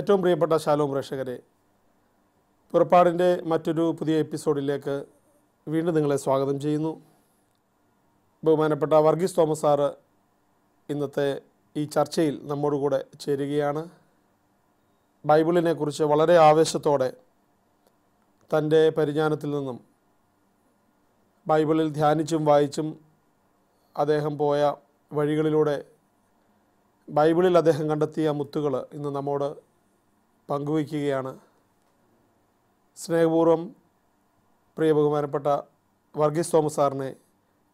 ഏറ്റവും പ്രിയപ്പെട്ട ശാലോം പ്രേക്ഷകരെ പുറപ്പാടിൻ്റെ മറ്റൊരു പുതിയ എപ്പിസോഡിലേക്ക് വീണ്ടും നിങ്ങളെ സ്വാഗതം ചെയ്യുന്നു ബഹുമാനപ്പെട്ട വർഗീസ് തോമസ് സാറ് ഇന്നത്തെ ഈ ചർച്ചയിൽ നമ്മോടുകൂടെ ചേരുകയാണ് ബൈബിളിനെ കുറിച്ച് വളരെ ആവേശത്തോടെ തൻ്റെ പരിജ്ഞാനത്തിൽ നിന്നും ബൈബിളിൽ ധ്യാനിച്ചും വായിച്ചും അദ്ദേഹം പോയ വഴികളിലൂടെ ബൈബിളിൽ അദ്ദേഹം കണ്ടെത്തിയ മുത്തുകൾ ഇന്ന് നമ്മോട് പങ്കുവയ്ക്കുകയാണ് സ്നേഹപൂർവ്വം പ്രിയ ബഹുമാനപ്പെട്ട വർഗീസ് തോമസ് സാറിനെ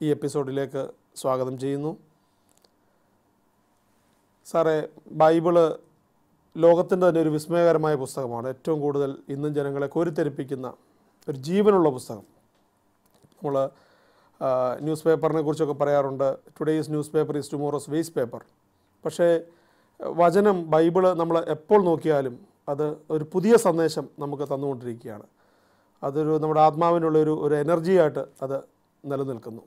ഈ എപ്പിസോഡിലേക്ക് സ്വാഗതം ചെയ്യുന്നു സാറേ ബൈബിള് ലോകത്തിൻ്റെ തന്നെ ഒരു വിസ്മയകരമായ പുസ്തകമാണ് ഏറ്റവും കൂടുതൽ ഇന്നും ജനങ്ങളെ കോരിത്തെരിപ്പിക്കുന്ന ഒരു ജീവനുള്ള പുസ്തകം നമ്മൾ ന്യൂസ് പേപ്പറിനെ കുറിച്ചൊക്കെ പറയാറുണ്ട് today's news paper is tomorrow's waste paper പക്ഷേ വചനം ബൈബിള് നമ്മൾ എപ്പോൾ നോക്കിയാലും അത് ഒരു പുതിയ സന്ദേശം നമുക്ക് തന്നുകൊണ്ടിരിക്കുകയാണ് അതൊരു നമ്മുടെ ആത്മാവിനുള്ള ഒരു ഒരു എനർജിയായിട്ട് അത് നിലനിൽക്കുന്നു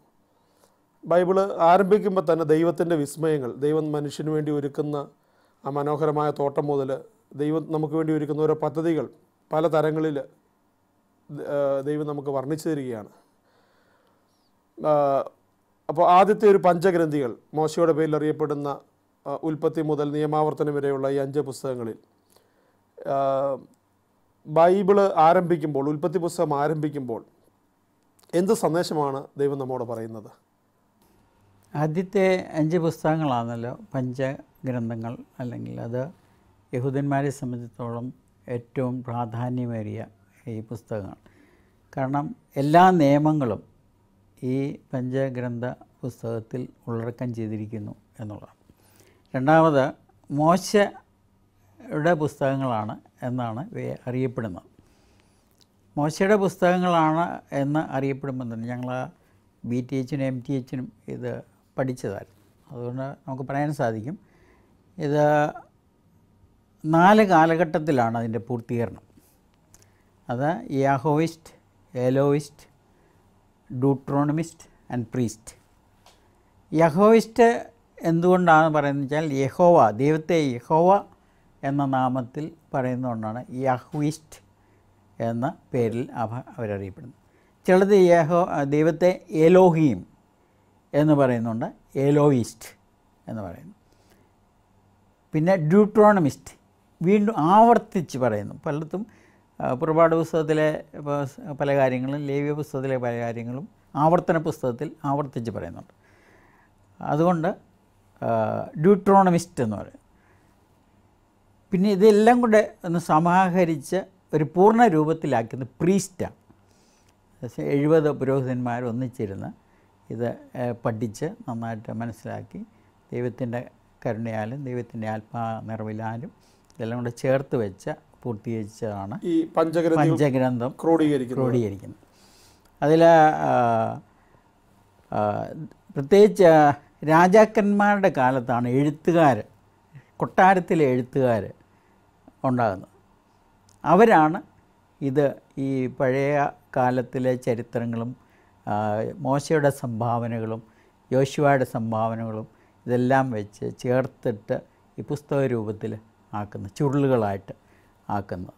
ബൈബിള് ആരംഭിക്കുമ്പോൾ തന്നെ ദൈവത്തിൻ്റെ വിസ്മയങ്ങൾ ദൈവം മനുഷ്യന് വേണ്ടി ഒരുക്കുന്ന ആ മനോഹരമായ തോട്ടം മുതൽ ദൈവം നമുക്ക് വേണ്ടി ഒരുക്കുന്ന ഓരോ പദ്ധതികൾ പല തരങ്ങളിൽ ദൈവം നമുക്ക് വർണ്ണിച്ചു തരികയാണ് അപ്പോൾ ആദ്യത്തെ ഒരു പഞ്ചഗ്രന്ഥികൾ മോശയുടെ പേരിൽ അറിയപ്പെടുന്ന ഉൽപ്പത്തി മുതൽ നിയമാവർത്തനം വരെയുള്ള ഈ അഞ്ച് പുസ്തകങ്ങളിൽ ബൈബിള് ആരംഭിക്കുമ്പോൾ ഉൽപ്പത്തി പുസ്തകം ആരംഭിക്കുമ്പോൾ എന്ത് സന്ദേശമാണ് ദൈവം നമ്മോട് പറയുന്നത് ആദ്യത്തെ അഞ്ച് പുസ്തകങ്ങളാണല്ലോ പഞ്ചഗ്രന്ഥങ്ങൾ അല്ലെങ്കിൽ അത് യഹൂദന്മാരെ സംബന്ധിച്ചിടത്തോളം ഏറ്റവും പ്രാധാന്യമേറിയ ഈ പുസ്തകങ്ങൾ കാരണം എല്ലാ നിയമങ്ങളും ഈ പഞ്ചഗ്രന്ഥ പുസ്തകത്തിൽ ഉള്ളടക്കം ചെയ്തിരിക്കുന്നു എന്നുള്ളതാണ് രണ്ടാമത് മോശ യുടെ പുസ്തകങ്ങളാണ് എന്നാണ് ഇവയെ അറിയപ്പെടുന്നത് മോശയുടെ പുസ്തകങ്ങളാണ് എന്ന് അറിയപ്പെടുമ്പോൾ തന്നെ ഞങ്ങൾ ബി ടി എച്ചിനും എം ടി എച്ചിനും ഇത് പഠിച്ചതായിരുന്നു അതുകൊണ്ട് നമുക്ക് പറയാൻ സാധിക്കും ഇത് നാല് കാലഘട്ടത്തിലാണ് അതിൻ്റെ പൂർത്തീകരണം അത് യാഹോയിസ്റ്റ് എലോയിസ്റ്റ് ഡൂട്രോണമിസ്റ്റ് ആൻഡ് പ്രീസ്റ്റ് യഹോയിസ്റ്റ് എന്തുകൊണ്ടാണ് പറയുന്നത് വെച്ചാൽ യഹോവ ദൈവത്തെ യഹോവ എന്ന നാമത്തിൽ പറയുന്ന ഒന്നാണ് യഹ്വിസ്റ്റ് എന്ന പേരിൽ അവ അവരറിയപ്പെടുന്നത് ചിലത് യഹോ ദൈവത്തെ എലോഹീം എന്ന് പറയുന്നുണ്ട് എലോയിസ്റ്റ് എന്ന് പറയുന്നു പിന്നെ ഡ്യൂട്രോണമിസ്റ്റ് വീണ്ടും ആവർത്തിച്ച് പറയുന്നു പലയിടത്തും പുറപാട് പുസ്തകത്തിലെ പല കാര്യങ്ങളും ലേവ്യ പുസ്തകത്തിലെ പല കാര്യങ്ങളും ആവർത്തന പുസ്തകത്തിൽ ആവർത്തിച്ച് പറയുന്നുണ്ട് അതുകൊണ്ട് ഡ്യൂട്രോണമിസ്റ്റ് എന്ന് പറയും പിന്നെ ഇതെല്ലാം കൂടെ ഒന്ന് സമാഹരിച്ച് ഒരു പൂർണ്ണ രൂപത്തിലാക്കുന്ന പ്രീസ്റ്റാണ് എഴുപത് പുരോഹിതന്മാർ ഒന്നിച്ചിരുന്ന് ഇത് പഠിച്ച് നന്നായിട്ട് മനസ്സിലാക്കി ദൈവത്തിൻ്റെ കരുണയാലും ദൈവത്തിൻ്റെ ആത്മാ നിറവിലാലും ഇതെല്ലാം കൂടെ ചേർത്ത് വെച്ച പൂർത്തീകരിച്ചതാണ് ഈ പഞ്ചഗ്രന്ഥം ക്രോഡീകരിക്കുന്നത് അതിൽ പ്രത്യേകിച്ച് രാജാക്കന്മാരുടെ കാലത്താണ് എഴുത്തുകാർ കൊട്ടാരത്തിലെ എഴുത്തുകാർ ഉണ്ടാകുന്നത് അവരാണ് ഇത് ഈ പഴയ കാലത്തിലെ ചരിത്രങ്ങളും മോശയുടെ സംഭാവനകളും യോശുവയുടെ സംഭാവനകളും ഇതെല്ലാം വെച്ച് ചേർത്തിട്ട് ഈ പുസ്തക രൂപത്തിൽ ആക്കുന്ന ചുരുളുകളായിട്ട് ആക്കുന്നത്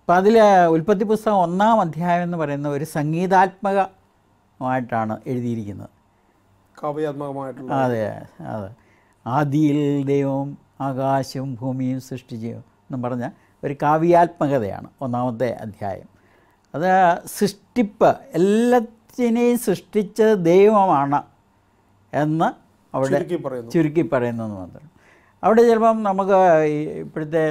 അപ്പം അതിൽ ഉൽപ്പത്തി പുസ്തകം ഒന്നാം അധ്യായം എന്ന് പറയുന്ന ഒരു സംഗീതാത്മകമായിട്ടാണ് എഴുതിയിരിക്കുന്നത് കാവ്യാത്മകമായിട്ടുള്ള അതെ അതെ ആദിയിൽ ദൈവം ആകാശവും ഭൂമിയും സൃഷ്ടിച്ചു എന്ന് പറഞ്ഞ ഒരു കാവ്യാത്മകതയാണ് ഒന്നാമത്തെ അധ്യായം അത് സൃഷ്ടിപ്പ് എല്ലാത്തിനെയും സൃഷ്ടിച്ചത് ദൈവമാണ് എന്ന് അവിടെ ചുരുക്കി പറയുന്നതെന്ന് മാത്രം അവിടെ ചിലപ്പം നമുക്ക് ഇപ്പോഴത്തെ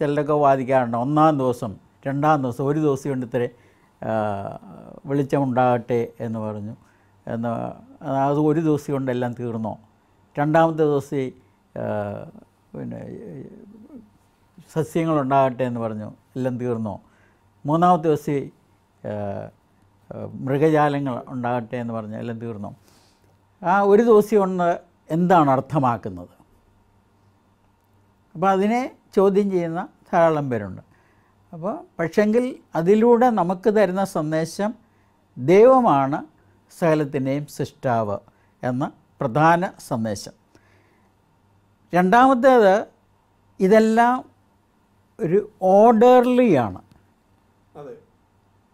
ചിലരൊക്കെ വാദിക്കാറുണ്ട് ഒന്നാം ദിവസം രണ്ടാം ദിവസം ഒരു ദിവസം കൊണ്ട് ഇത്ര വെളിച്ചമുണ്ടാകട്ടെ എന്ന് പറഞ്ഞു എന്ന് അത് ഒരു ദിവസം കൊണ്ടെല്ലാം തീർന്നോ രണ്ടാമത്തെ ദിവസം പിന്നെ സസ്യങ്ങൾ ഉണ്ടാകട്ടെ എന്ന് പറഞ്ഞു എല്ലാം തീർന്നു മൂന്നാമത്തെ ദിവസം മൃഗജാലങ്ങൾ ഉണ്ടാകട്ടെ എന്ന് പറഞ്ഞു എല്ലാം തീർന്നു ആ ഒരു ദിവസം ഒന്ന് എന്താണ് അർത്ഥമാക്കുന്നത് അപ്പോൾ അതിനെ ചോദ്യം ചെയ്യുന്ന ധാരാളം പേരുണ്ട് അപ്പോൾ പക്ഷെങ്കിൽ അതിലൂടെ നമുക്ക് തരുന്ന സന്ദേശം ദൈവമാണ് സകലത്തിൻ്റെയും സൃഷ്ടാവ് എന്ന പ്രധാന സന്ദേശം രണ്ടാമത്തേത് ഇതെല്ലാം ഒരു ഓർഡർലിയാണ്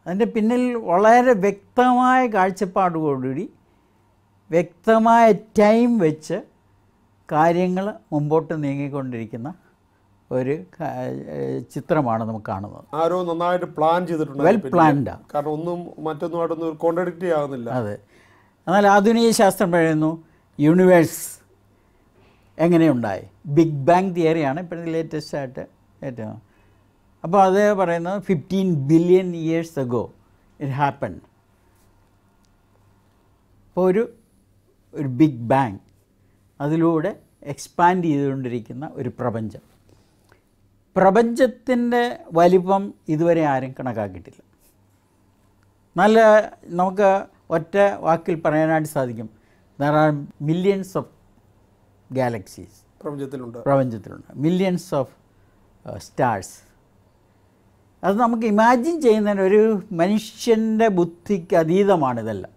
അതിൻ്റെ പിന്നിൽ വളരെ വ്യക്തമായ കാഴ്ചപ്പാടുകൂടി വ്യക്തമായ ടൈം വെച്ച് കാര്യങ്ങൾ മുമ്പോട്ട് നീങ്ങിക്കൊണ്ടിരിക്കുന്ന ഒരു ചിത്രമാണ് നമുക്ക് കാണുന്നത് ആരോ നന്നായിട്ട് പ്ലാൻ ചെയ്തിട്ടുണ്ട് വെൽ പ്ലാൻഡ് കാരണം ഒന്നും മറ്റൊന്നുമായിട്ടൊന്നും കോൺട്രഡിക്റ്റ് ആകുന്നില്ല അതെ എന്നാൽ ആധുനിക ശാസ്ത്രം പറയുന്നു യൂണിവേഴ്സ് എങ്ങനെയുണ്ടായി ബിഗ് ബാങ് തിയറിയാണ് ഇപ്പോഴത്തെ ലേറ്റസ്റ്റ് ആയിട്ട് ഏറ്റവും അപ്പോൾ അത് പറയുന്നത് fifteen billion years ago it happen അപ്പോൾ ഒരു ഒരു ബിഗ് ബാങ് അതിലൂടെ എക്സ്പാൻഡ് ചെയ്തുകൊണ്ടിരിക്കുന്ന ഒരു പ്രപഞ്ചം പ്രപഞ്ചത്തിൻ്റെ വലിപ്പം ഇതുവരെ ആരും കണക്കാക്കിയിട്ടില്ല നല്ല നമുക്ക് ഒറ്റ വാക്കിൽ പറയാനായിട്ട് സാധിക്കും there are millions of galaxies പ്രപഞ്ചത്തിലുണ്ട് പ്രപഞ്ചത്തിലുണ്ട് മില്യൺസ് ഓഫ് സ്റ്റാർസ് അത് നമുക്ക് ഇമാജിൻ ചെയ്യുന്നതിന് ഒരു മനുഷ്യൻ്റെ ബുദ്ധിക്ക് അതീതമാണ് ഇതെല്ലാം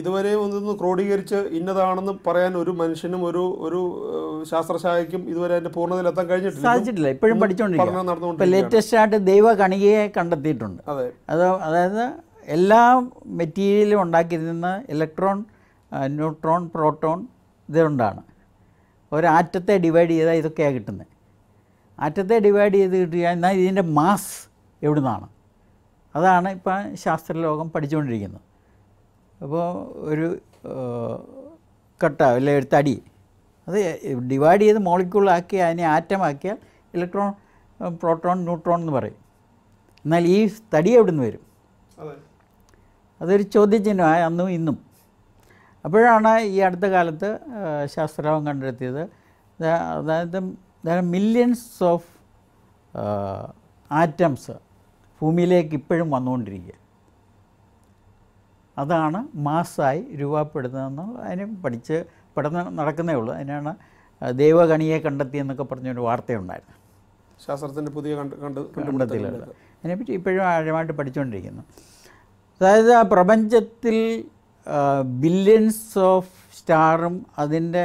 ഇതുവരെ ഒന്ന് ക്രോഡീകരിച്ച് ഇന്നതാണെന്ന് പറയാൻ ഒരു മനുഷ്യനും ഒരു ഒരു ശാസ്ത്രശാഖയ്ക്കും ഇതുവരെ അതിന്റെ പൂർണ്ണതയിലെത്താൻ കഴിഞ്ഞിട്ടില്ല സാധിച്ചിട്ടില്ല ഇപ്പോഴും പഠിച്ചുകൊണ്ടിരിക്കുന്നു ഇപ്പോൾ ലേറ്റസ്റ്റ് ആയിട്ട് ദൈവ കണികയെ കണ്ടെത്തിയിട്ടുണ്ട് അത് അതായത് എല്ലാ മെറ്റീരിയലും ഉണ്ടാക്കിയിരുന്ന ഇലക്ട്രോൺ ന്യൂട്രോൺ പ്രോട്ടോൺ ഇതുകൊണ്ടാണ് ഒരു ആറ്റത്തെ ഡിവൈഡ് ചെയ്താൽ ഇതൊക്കെയാണ് കിട്ടുന്നത് അറ്റത്തെ ഡിവൈഡ് ചെയ്ത് കിട്ടുക എന്നാൽ ഇതിൻ്റെ മാസ് എവിടുന്നാണ് അതാണ് ഇപ്പം ശാസ്ത്രലോകം പഠിച്ചുകൊണ്ടിരിക്കുന്നത് അപ്പോൾ ഒരു കട്ട അല്ലെ ഒരു തടി അത് ഡിവൈഡ് ചെയ്ത് മോളിക്യൂളാക്കി അതിനെ ആറ്റമാക്കിയാൽ ഇലക്ട്രോൺ പ്രോട്ടോൺ ന്യൂട്രോൺ എന്ന് പറയും എന്നാൽ ഈ തടി നിന്ന് വരും അതൊരു ചോദ്യചിഹ്നമായി അന്നും ഇന്നും അപ്പോഴാണ് ഈ അടുത്ത കാലത്ത് ശാസ്ത്രലോകം കണ്ടെത്തിയത് അതായത് there are millions of uh, atoms ഭൂമിയിലേക്ക് ഇപ്പോഴും വന്നുകൊണ്ടിരിക്കുക അതാണ് മാസ്സായി രൂപപ്പെടുന്നതെന്ന് അതിന് പഠിച്ച് പഠനം നടക്കുന്നേ ഉള്ളൂ അതിനാണ് ദൈവഗണിയെ കണ്ടെത്തിയെന്നൊക്കെ പറഞ്ഞൊരു വാർത്തയുണ്ടായിരുന്നു ശാസ്ത്രത്തിൻ്റെ പുതിയ അതിനെപ്പറ്റി ഇപ്പോഴും ആഴമായിട്ട് പഠിച്ചുകൊണ്ടിരിക്കുന്നു അതായത് ആ പ്രപഞ്ചത്തിൽ ബില്യൺസ് ഓഫ് സ്റ്റാറും അതിൻ്റെ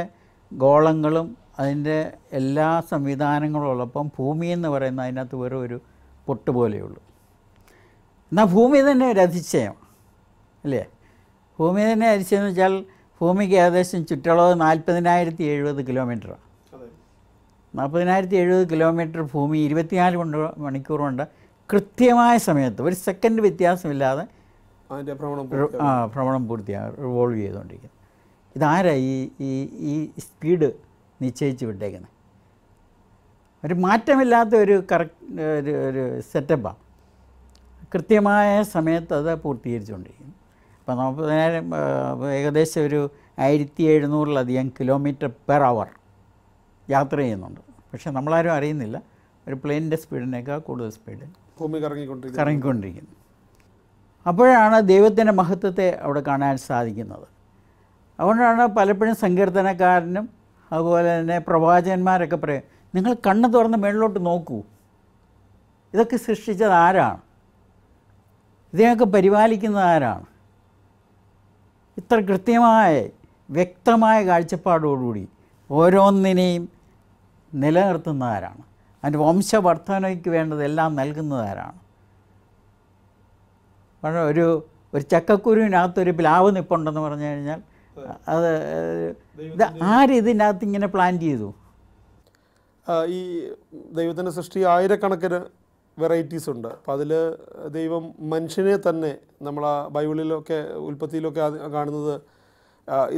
ഗോളങ്ങളും അതിൻ്റെ എല്ലാ സംവിധാനങ്ങളും ഉള്ളപ്പം ഭൂമി എന്ന് പറയുന്ന അതിനകത്ത് വെറും ഒരു പൊട്ട് പോലെയുള്ളൂ എന്നാൽ ഭൂമി തന്നെ ഒരു അതിശയം അല്ലേ ഭൂമി തന്നെ അതിശയം എന്ന് വെച്ചാൽ ഭൂമിക്ക് ഏകദേശം ചുറ്റളവ് നാൽപ്പതിനായിരത്തി എഴുപത് കിലോമീറ്ററാണ് നാൽപ്പതിനായിരത്തി എഴുപത് കിലോമീറ്റർ ഭൂമി ഇരുപത്തിനാല് കൊണ്ട് മണിക്കൂർ കൊണ്ട് കൃത്യമായ സമയത്ത് ഒരു സെക്കൻഡ് വ്യത്യാസമില്ലാതെ ഭ്രമണം പൂർത്തിയാകും റിവോൾവ് ചെയ്തുകൊണ്ടിരിക്കുന്നത് ഇതാരാ ഈ ഈ സ്പീഡ് നിശ്ചയിച്ച് വിട്ടേക്കുന്നത് ഒരു മാറ്റമില്ലാത്ത ഒരു കറക്റ്റ് ഒരു ഒരു സെറ്റപ്പാണ് കൃത്യമായ സമയത്ത് അത് പൂർത്തീകരിച്ചുകൊണ്ടിരിക്കുന്നു അപ്പോൾ നാൽപ്പതിനായിരം ഏകദേശം ഒരു ആയിരത്തി എഴുന്നൂറിലധികം കിലോമീറ്റർ പെർ അവർ യാത്ര ചെയ്യുന്നുണ്ട് പക്ഷേ നമ്മളാരും അറിയുന്നില്ല ഒരു പ്ലെയിനിൻ്റെ സ്പീഡിനേക്കാൾ കൂടുതൽ സ്പീഡ് ഭൂമി കറങ്ങിക്കൊണ്ടിരിക്കുന്നു കറങ്ങിക്കൊണ്ടിരിക്കുന്നു അപ്പോഴാണ് ദൈവത്തിൻ്റെ മഹത്വത്തെ അവിടെ കാണാൻ സാധിക്കുന്നത് അതുകൊണ്ടാണ് പലപ്പോഴും സങ്കീർത്തനക്കാരനും അതുപോലെ തന്നെ പ്രവാചകന്മാരൊക്കെ പറയും നിങ്ങൾ കണ്ണ് തുറന്ന് മേളിലോട്ട് നോക്കൂ ഇതൊക്കെ സൃഷ്ടിച്ചത് ആരാണ് ഇതിനൊക്കെ പരിപാലിക്കുന്നത് ആരാണ് ഇത്ര കൃത്യമായ വ്യക്തമായ കാഴ്ചപ്പാടോടുകൂടി ഓരോന്നിനെയും നിലനിർത്തുന്ന ആരാണ് അതിൻ്റെ വംശവർദ്ധനയ്ക്ക് വേണ്ടതെല്ലാം നൽകുന്നത് ആരാണ് ഒരു ഒരു ചക്കക്കുരുവിനകത്തൊരു പ്ലാവ് നിപ്പുണ്ടെന്ന് പറഞ്ഞു കഴിഞ്ഞാൽ അത് ഇത് ആരിതിനകത്ത് ഇങ്ങനെ പ്ലാൻ ചെയ്തു ഈ ദൈവത്തിൻ്റെ സൃഷ്ടി ആയിരക്കണക്കിന് വെറൈറ്റീസ് ഉണ്ട് അപ്പോൾ അതിൽ ദൈവം മനുഷ്യനെ തന്നെ നമ്മൾ ആ ബൈബിളിലൊക്കെ ഉൽപ്പത്തിയിലൊക്കെ കാണുന്നത്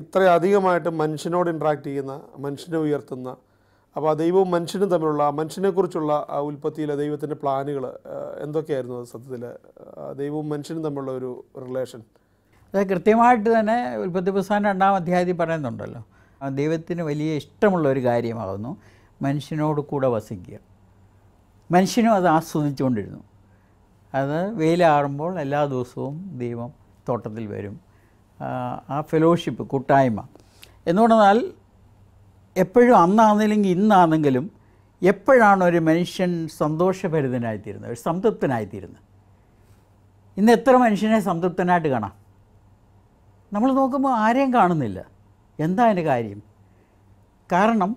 ഇത്രയധികമായിട്ട് മനുഷ്യനോട് ഇൻട്രാക്ട് ചെയ്യുന്ന മനുഷ്യനെ ഉയർത്തുന്ന അപ്പോൾ ആ ദൈവവും മനുഷ്യനും തമ്മിലുള്ള മനുഷ്യനെക്കുറിച്ചുള്ള ആ ഉൽപ്പത്തിയിലെ ദൈവത്തിൻ്റെ പ്ലാനുകൾ എന്തൊക്കെയായിരുന്നു സത്യത്തിൽ ദൈവവും മനുഷ്യനും തമ്മിലുള്ള ഒരു റിലേഷൻ അത് കൃത്യമായിട്ട് തന്നെ ഉൽപ്പത്തി പുസ്തകം രണ്ടാം അധ്യായത്തിൽ പറയുന്നുണ്ടല്ലോ ദൈവത്തിന് വലിയ ഇഷ്ടമുള്ള ഒരു കാര്യമാകുന്നു മനുഷ്യനോട് കൂടെ വസിക്കുക മനുഷ്യനും അത് ആസ്വദിച്ചുകൊണ്ടിരുന്നു അത് വെയിലാറുമ്പോൾ എല്ലാ ദിവസവും ദൈവം തോട്ടത്തിൽ വരും ആ ഫെലോഷിപ്പ് കൂട്ടായ്മ എന്ന് പറഞ്ഞാൽ എപ്പോഴും അന്നാണെങ്കിലും ഇന്നാണെങ്കിലും എപ്പോഴാണ് ഒരു മനുഷ്യൻ സന്തോഷഭരിതനായിത്തീരുന്നത് ഒരു സംതൃപ്തനായിത്തീരുന്നത് ഇന്ന് എത്ര മനുഷ്യനെ സംതൃപ്തനായിട്ട് കാണാം നമ്മൾ നോക്കുമ്പോൾ ആരെയും കാണുന്നില്ല എന്താ അതിൻ്റെ കാര്യം കാരണം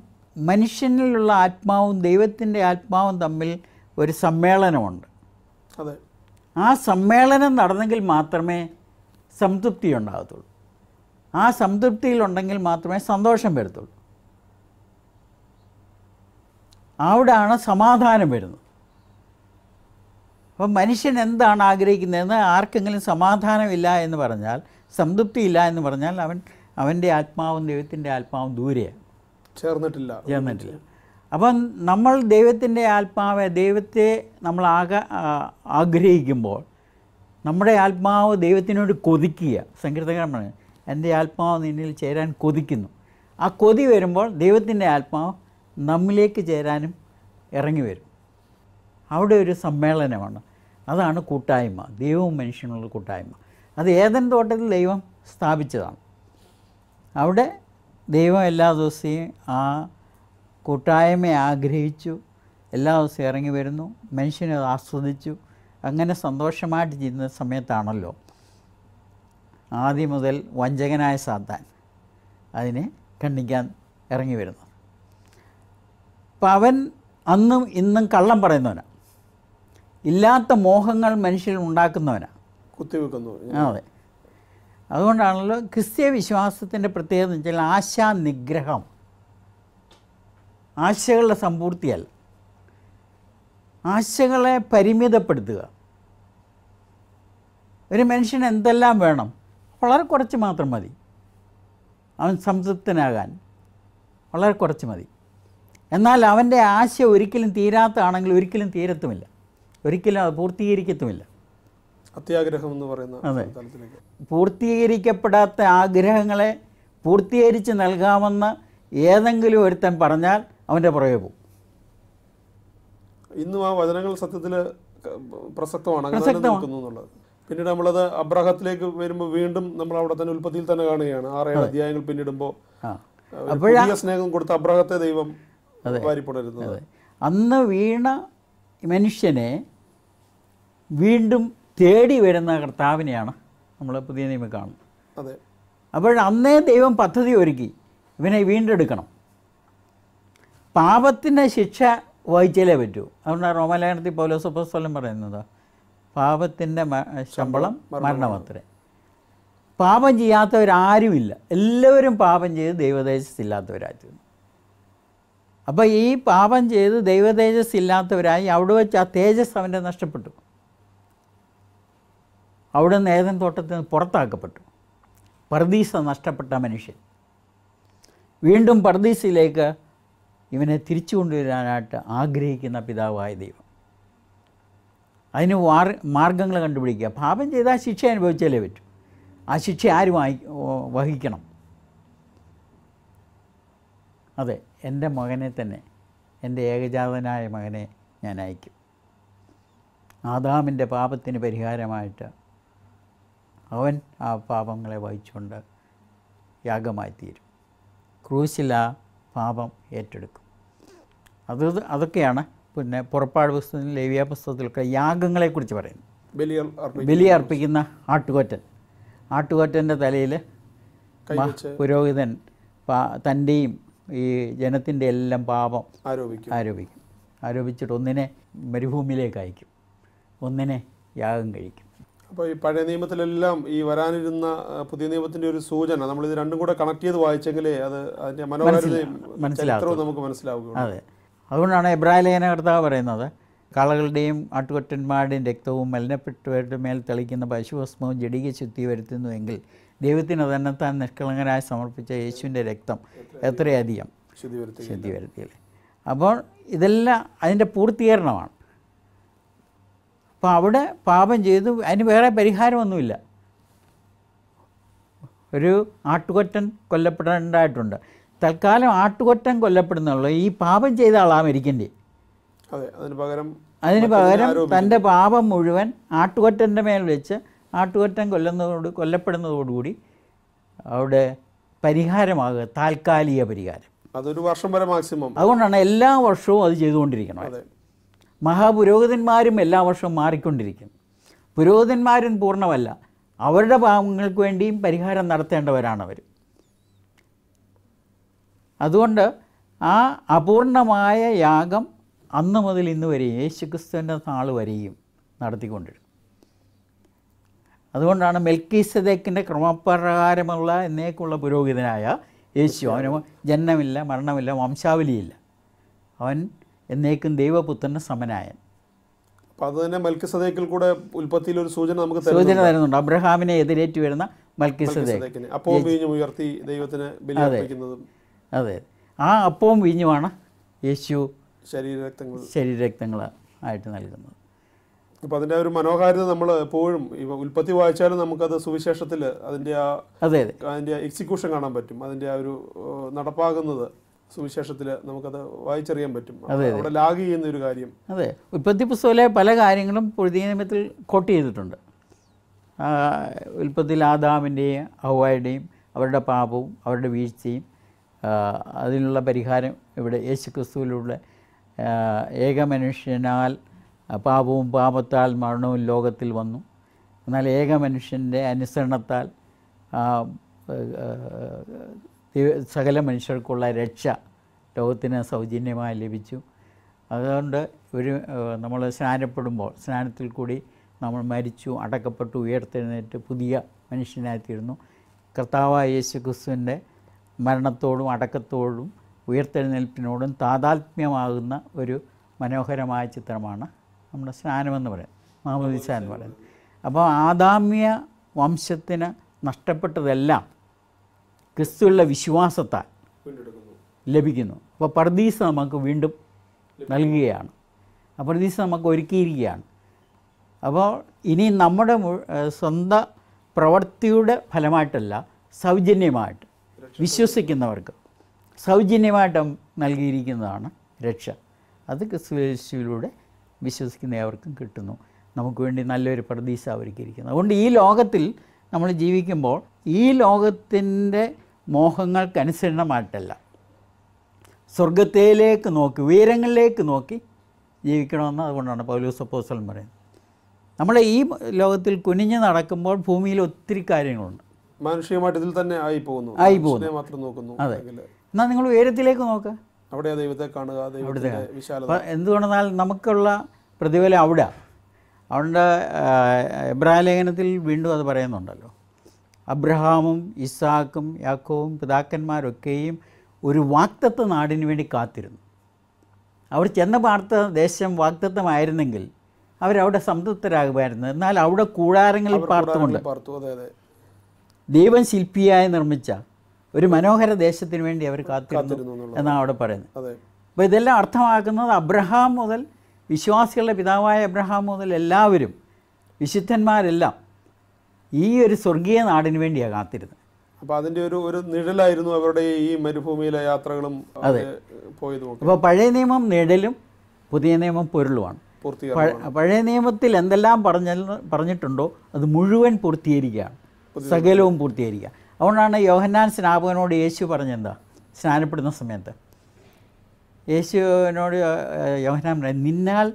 മനുഷ്യനിലുള്ള ആത്മാവും ദൈവത്തിൻ്റെ ആത്മാവും തമ്മിൽ ഒരു സമ്മേളനമുണ്ട് അതെ ആ സമ്മേളനം നടന്നെങ്കിൽ മാത്രമേ സംതൃപ്തി ഉണ്ടാകത്തുള്ളൂ ആ സംതൃപ്തിയിലുണ്ടെങ്കിൽ മാത്രമേ സന്തോഷം വരത്തുള്ളൂ അവിടെയാണ് സമാധാനം വരുന്നത് അപ്പം മനുഷ്യൻ എന്താണ് ആഗ്രഹിക്കുന്നതെന്ന് ആർക്കെങ്കിലും സമാധാനമില്ല എന്ന് പറഞ്ഞാൽ സംതൃപ്തിയില്ല എന്ന് പറഞ്ഞാൽ അവൻ അവൻ്റെ ആത്മാവും ദൈവത്തിൻ്റെ ആത്മാവും ദൂരെയാണ് ചേർന്നിട്ടില്ല ചേർന്നിട്ടില്ല അപ്പം നമ്മൾ ദൈവത്തിൻ്റെ ആത്മാവെ ദൈവത്തെ നമ്മൾ ആക ആഗ്രഹിക്കുമ്പോൾ നമ്മുടെ ആത്മാവ് ദൈവത്തിനോട് കൊതിക്കുക സങ്കീർത്തകരമാണ് എൻ്റെ ആത്മാവ് നിന്നിൽ ചേരാൻ കൊതിക്കുന്നു ആ കൊതി വരുമ്പോൾ ദൈവത്തിൻ്റെ ആത്മാവ് നമ്മിലേക്ക് ചേരാനും ഇറങ്ങി വരും അവിടെ ഒരു സമ്മേളനമാണ് അതാണ് കൂട്ടായ്മ ദൈവവും മനുഷ്യനുള്ള കൂട്ടായ്മ അത് ഏതൻ തോട്ടത്തിൽ ദൈവം സ്ഥാപിച്ചതാണ് അവിടെ ദൈവം എല്ലാ ദിവസവും ആ കൂട്ടായ്മ ആഗ്രഹിച്ചു എല്ലാ ദിവസവും ഇറങ്ങി വരുന്നു മനുഷ്യനത് ആസ്വദിച്ചു അങ്ങനെ സന്തോഷമായിട്ട് ചെയ്യുന്ന സമയത്താണല്ലോ ആദ്യം മുതൽ വഞ്ചകനായ സാത്താൻ അതിനെ ഖണ്ഡിക്കാൻ ഇറങ്ങി വരുന്നത് അപ്പം അവൻ അന്നും ഇന്നും കള്ളം പറയുന്നവനാണ് ഇല്ലാത്ത മോഹങ്ങൾ മനുഷ്യൻ ഉണ്ടാക്കുന്നവനാണ് കുത്തിവെക്കുന്നു അതെ അതുകൊണ്ടാണല്ലോ ക്രിസ്തീയ വിശ്വാസത്തിൻ്റെ പ്രത്യേകത എന്ന് വെച്ചാൽ ആശാനിഗ്രഹം ആശകളുടെ സമ്പൂർത്തിയല്ല ആശകളെ പരിമിതപ്പെടുത്തുക ഒരു മനുഷ്യന് എന്തെല്ലാം വേണം വളരെ കുറച്ച് മാത്രം മതി അവൻ സംതൃപ്തനാകാൻ വളരെ കുറച്ച് മതി എന്നാൽ അവൻ്റെ ആശ ഒരിക്കലും തീരാത്തതാണെങ്കിൽ ഒരിക്കലും തീരത്തുമില്ല ഒരിക്കലും അത് പൂർത്തീകരിക്കത്തുമില്ല അത്യാഗ്രഹം എന്ന് പറയുന്ന പൂർത്തീകരിക്കപ്പെടാത്ത ആഗ്രഹങ്ങളെ പൂർത്തീകരിച്ച് നൽകാമെന്ന് ഏതെങ്കിലും ഒരുത്തൻ പറഞ്ഞാൽ അവൻ്റെ പുറകെ പോകും ഇന്നും ആ വചനങ്ങൾ സത്യത്തിൽ പ്രസക്തമാണ് പിന്നീട് നമ്മളത് അബ്രഹത്തിലേക്ക് വരുമ്പോൾ വീണ്ടും നമ്മൾ അവിടെ തന്നെ ഉൽപ്പത്തിയിൽ തന്നെ കാണുകയാണ് ആറേഴ് അധ്യായങ്ങൾ പിന്നിടുമ്പോൾ സ്നേഹം കൊടുത്ത അബ്രഹത്തെ ദൈവം വാരിപ്പുണരുന്നത് അന്ന് വീണ മനുഷ്യനെ വീണ്ടും തേടി വരുന്ന കർത്താവിനെയാണ് നമ്മൾ പുതിയ നിയമം കാണുന്നത് അതെ അപ്പോൾ അന്നേ ദൈവം പദ്ധതി ഒരുക്കി ഇവനെ വീണ്ടെടുക്കണം പാപത്തിൻ്റെ ശിക്ഷ വഹിച്ചാലേ പറ്റൂ അതുകൊണ്ട് റോമലേഖനത്തിൽ പൗലോസപ്പസ്വലം പറയുന്നത് പാപത്തിൻ്റെ ശമ്പളം മരണമത്രേ പാപം ചെയ്യാത്തവരാരുമില്ല എല്ലാവരും പാപം ചെയ്ത് ദൈവദേശത്തില്ലാത്തവരായി അപ്പോൾ ഈ പാപം ചെയ്ത് ദൈവതേജസ് ഇല്ലാത്തവരായി അവിടെ വെച്ച് ആ തേജസ് അവൻ്റെ നഷ്ടപ്പെട്ടു അവിടെ നിന്ന് ഏതെങ്കിലും തോട്ടത്തിൽ നിന്ന് പുറത്താക്കപ്പെട്ടു പർദീസ നഷ്ടപ്പെട്ട മനുഷ്യൻ വീണ്ടും പർദീസയിലേക്ക് ഇവനെ തിരിച്ചു കൊണ്ടുവരാനായിട്ട് ആഗ്രഹിക്കുന്ന പിതാവായ ദൈവം അതിന് വാർ മാർഗങ്ങൾ കണ്ടുപിടിക്കുക പാപം ചെയ്താൽ ശിക്ഷ അനുഭവിച്ചാലേ പറ്റും ആ ശിക്ഷ ആര് വായി വഹിക്കണം അതെ എൻ്റെ മകനെ തന്നെ എൻ്റെ ഏകജാതനായ മകനെ ഞാൻ അയക്കും ആദാമിൻ്റെ പാപത്തിന് പരിഹാരമായിട്ട് അവൻ ആ പാപങ്ങളെ വഹിച്ചുകൊണ്ട് യാഗമായി തീരും ക്രൂശിൽ ആ പാപം ഏറ്റെടുക്കും അത് അതൊക്കെയാണ് പിന്നെ പുറപ്പാട് പുസ്തകത്തിൽ ലേവിയ പുസ്തകത്തിലൊക്കെ യാഗങ്ങളെക്കുറിച്ച് പറയുന്നു ബലി അർപ്പിക്കുന്ന ആട്ടുകൊറ്റൻ ആട്ടുകൊറ്റൻ്റെ തലയിൽ പുരോഹിതൻ തൻ്റെയും ഈ ജനത്തിൻ്റെ എല്ലാം പാപം ആരോപിക്കും ആരോപിക്കും ആരോപിച്ചിട്ട് ഒന്നിനെ മരുഭൂമിയിലേക്ക് അയക്കും ഒന്നിനെ യാഗം കഴിക്കും അപ്പോൾ ഈ പഴയ നിയമത്തിലെല്ലാം ഈ വരാനിരുന്ന പുതിയ നിയമത്തിന്റെ ഒരു സൂചന നമ്മൾ ഇത് രണ്ടും കൂടെ കണക്ട് ചെയ്ത് വായിച്ചെങ്കിലേ അത് അതിന്റെ മനോഹരതയും നമുക്ക് മനസ്സിലാവുകയുള്ളൂ അതെ അതുകൊണ്ടാണ് എബ്രാഹിം കർത്താവ് പറയുന്നത് കളകളുടെയും ആട്ടുകൊറ്റന്മാരുടെയും രക്തവും മലിനപ്പെട്ടവരുടെ മേൽ തെളിക്കുന്ന പശുഭസ്മവും ജടിക ശുദ്ധി വരുത്തുന്നുവെങ്കിൽ ദൈവത്തിന് താൻ നിഷ്കളങ്കരായി സമർപ്പിച്ച യേശുവിൻ്റെ രക്തം എത്രയധികം ശുദ്ധി ശുദ്ധി വരുത്തിയില്ലേ അപ്പോൾ ഇതെല്ലാം അതിൻ്റെ പൂർത്തീകരണമാണ് അപ്പോൾ അവിടെ പാപം ചെയ്ത് അതിന് വേറെ പരിഹാരമൊന്നുമില്ല ഒരു ആട്ടുകൊറ്റൻ കൊല്ലപ്പെടേണ്ടതായിട്ടുണ്ട് തൽക്കാലം ആട്ടുകൊറ്റൻ കൊല്ലപ്പെടുന്നുള്ളൂ ഈ പാപം ചെയ്ത ആളാ മരിക്കേണ്ടി അതിന് പകരം തൻ്റെ പാപം മുഴുവൻ ആട്ടുകൊറ്റൻ്റെ മേൽ വെച്ച് ആട്ടുകൊറ്റൻ കൊല്ലുന്നതോട് കൊല്ലപ്പെടുന്നതോടുകൂടി അവിടെ പരിഹാരമാകുക താൽക്കാലിക പരിഹാരം അതൊരു വർഷം വരെ മാക്സിമം അതുകൊണ്ടാണ് എല്ലാ വർഷവും അത് ചെയ്തുകൊണ്ടിരിക്കണം മഹാപുരോഹിതന്മാരും എല്ലാ വർഷവും മാറിക്കൊണ്ടിരിക്കും പുരോഹിതന്മാരും പൂർണ്ണമല്ല അവരുടെ പാപങ്ങൾക്ക് വേണ്ടിയും പരിഹാരം നടത്തേണ്ടവരാണ് അവർ അതുകൊണ്ട് ആ അപൂർണമായ യാഗം അന്ന് മുതൽ ഇന്ന് വരെയും യേശുക്രിസ്തുവിൻ്റെ നാൾ വരെയും നടത്തിക്കൊണ്ടിരുന്നു അതുകൊണ്ടാണ് മെൽക്കീസദേക്കിൻ്റെ ക്രമപ്രകാരമുള്ള എന്നേക്കുള്ള പുരോഹിതനായ യേശു അവന് ജന്മമില്ല മരണമില്ല വംശാവലിയില്ല അവൻ എന്നേക്കും ദൈവപുത്രന് സമനായൻ അപ്പോൾ അത് തന്നെ കൂടെ ഉൽപ്പത്തിയിൽ ഒരു സൂചന നമുക്ക് സൂചന തരുന്നുണ്ട് അബ്രഹാമിനെ എതിരേറ്റ് വരുന്ന മൽക്കിസതേക്ക് അപ്പവും വീഞ്ഞും ഉയർത്തി ദൈവത്തിന് ബലിയർപ്പിക്കുന്നതും അതെ ആ അപ്പവും വീഞ്ഞുമാണ് യേശു ശരീരരക്തങ്ങൾ ശരീരരക്തങ്ങൾ ആയിട്ട് നൽകുന്നത് അപ്പോൾ അതിൻ്റെ ഒരു മനോഹാരിത നമ്മൾ എപ്പോഴും ഉൽപ്പത്തി വായിച്ചാലും നമുക്കത് സുവിശേഷത്തിൽ അതിൻ്റെ ആ അതെ അതിൻ്റെ എക്സിക്യൂഷൻ കാണാൻ പറ്റും അതിൻ്റെ ആ ഒരു നടപ്പാകുന്നത് സുവിശേഷത്തിൽ നമുക്കത് വായിച്ചറിയാൻ പറ്റും അവിടെ ലാഗ് ചെയ്യുന്ന ഒരു കാര്യം അതെ ഉൽപ്പത്തി പുസ്തകത്തിലെ പല കാര്യങ്ങളും പുഴുതി നിയമത്തിൽ കോട്ട് ചെയ്തിട്ടുണ്ട് ഉൽപ്പത്തിയിൽ ആദാമിൻ്റെയും ഹവായുടെയും അവരുടെ പാപവും അവരുടെ വീഴ്ചയും അതിനുള്ള പരിഹാരം ഇവിടെ യേശു ഏക മനുഷ്യനാൽ പാപവും പാപത്താൽ മരണവും ലോകത്തിൽ വന്നു എന്നാൽ ഏക മനുഷ്യൻ്റെ അനുസരണത്താൽ ഈ സകല മനുഷ്യർക്കുള്ള രക്ഷ ലോകത്തിന് സൗജന്യമായി ലഭിച്ചു അതുകൊണ്ട് ഒരു നമ്മൾ സ്നാനപ്പെടുമ്പോൾ സ്നാനത്തിൽ കൂടി നമ്മൾ മരിച്ചു അടക്കപ്പെട്ടു ഉയർത്തെഴുന്നേറ്റ് പുതിയ മനുഷ്യനായിത്തീരുന്നു കർത്താവായ യേശു ക്രിസ്തുവിൻ്റെ മരണത്തോടും അടക്കത്തോടും ഉയർത്തെഴുന്നേൽപ്പിനോടും താതാത്മ്യമാകുന്ന ഒരു മനോഹരമായ ചിത്രമാണ് നമ്മുടെ സ്നാനമെന്ന് പറയുന്നത് മാമോദിസ എന്ന് പറയുന്നത് അപ്പോൾ ആദാമ്യ വംശത്തിന് നഷ്ടപ്പെട്ടതെല്ലാം ക്രിസ്തുവിലുള്ള വിശ്വാസത്താൽ ലഭിക്കുന്നു അപ്പോൾ പർദീസ നമുക്ക് വീണ്ടും നൽകുകയാണ് ആ പർദീസ നമുക്ക് ഒരുക്കിയിരിക്കുകയാണ് അപ്പോൾ ഇനി നമ്മുടെ സ്വന്തം പ്രവൃത്തിയുടെ ഫലമായിട്ടല്ല സൗജന്യമായിട്ട് വിശ്വസിക്കുന്നവർക്ക് സൗജന്യമായിട്ട് നൽകിയിരിക്കുന്നതാണ് രക്ഷ അത് വിശ്വസിക്കുന്ന വിശ്വസിക്കുന്നവർക്കും കിട്ടുന്നു നമുക്ക് വേണ്ടി നല്ലൊരു പ്രതീക്ഷ ഒരുക്കിയിരിക്കുന്നത് അതുകൊണ്ട് ഈ ലോകത്തിൽ നമ്മൾ ജീവിക്കുമ്പോൾ ഈ ലോകത്തിൻ്റെ മോഹങ്ങൾക്കനുസരണമായിട്ടല്ല സ്വർഗത്തിലേക്ക് നോക്കി ഉയരങ്ങളിലേക്ക് നോക്കി ജീവിക്കണമെന്ന് അതുകൊണ്ടാണ് പൗലോസ് അപ്പോസലം പറയുന്നത് നമ്മുടെ ഈ ലോകത്തിൽ കുനിഞ്ഞ് നടക്കുമ്പോൾ ഭൂമിയിൽ ഒത്തിരി കാര്യങ്ങളുണ്ട് മാനുഷികമായിട്ട് ഇതിൽ തന്നെ ആയി പോകുന്നു ആയി പോകുന്നു മാത്രം നോക്കുന്നു അതെ എന്നാൽ നിങ്ങൾ ഉയരത്തിലേക്ക് നോക്കുക അവിടെ ദൈവത്തെ കാണുക അവിടുത്തെ എന്തുകൊണ്ടെന്നാൽ നമുക്കുള്ള പ്രതിഫലം അവിടെ അവിടെ എബ്രാഹിം ലേഖനത്തിൽ വീണ്ടും അത് പറയുന്നുണ്ടല്ലോ അബ്രഹാമും ഇസാക്കും യാക്കോവും പിതാക്കന്മാരൊക്കെയും ഒരു വാക്തത്വ നാടിന് വേണ്ടി കാത്തിരുന്നു അവർ ചെന്ന പാർത്ത ദേശം വാക്തത്വമായിരുന്നെങ്കിൽ അവരവിടെ സംതൃപ്തരാകുമായിരുന്നു എന്നാൽ അവിടെ കൂടാരങ്ങളിൽ പാർത്തുകൊണ്ട് ദൈവം ശില്പിയായി നിർമ്മിച്ച ഒരു മനോഹര ദേശത്തിന് വേണ്ടി അവർ കാത്തിരുന്നു എന്നാണ് അവിടെ പറയുന്നത് അപ്പോൾ ഇതെല്ലാം അർത്ഥമാക്കുന്നത് അബ്രഹാം മുതൽ വിശ്വാസികളുടെ പിതാവായ അബ്രഹാം മുതൽ എല്ലാവരും വിശുദ്ധന്മാരെല്ലാം ഈ ഒരു സ്വർഗീയ നാടിന് വേണ്ടിയാണ് കാത്തിരുന്നത് അപ്പോൾ അതിൻ്റെ ഒരു ഒരു നിഴലായിരുന്നു അവരുടെ ഈ മരുഭൂമിയിലെ യാത്രകളും അതെ പോയത് അപ്പോൾ പഴയ നിയമം നിഴലും പുതിയ നിയമം പൊരുളുമാണ് പഴയ നിയമത്തിൽ എന്തെല്ലാം പറഞ്ഞ പറഞ്ഞിട്ടുണ്ടോ അത് മുഴുവൻ പൂർത്തീകരിക്കുകയാണ് സകലവും പൂർത്തീകരിക്കുക അതുകൊണ്ടാണ് യോഹന്നാൻ സ്നാപകനോട് യേശു പറഞ്ഞെന്താ സ്നാനപ്പെടുന്ന സമയത്ത് യേശുവിനോട് യോഹന്നാൻ നിന്നാൽ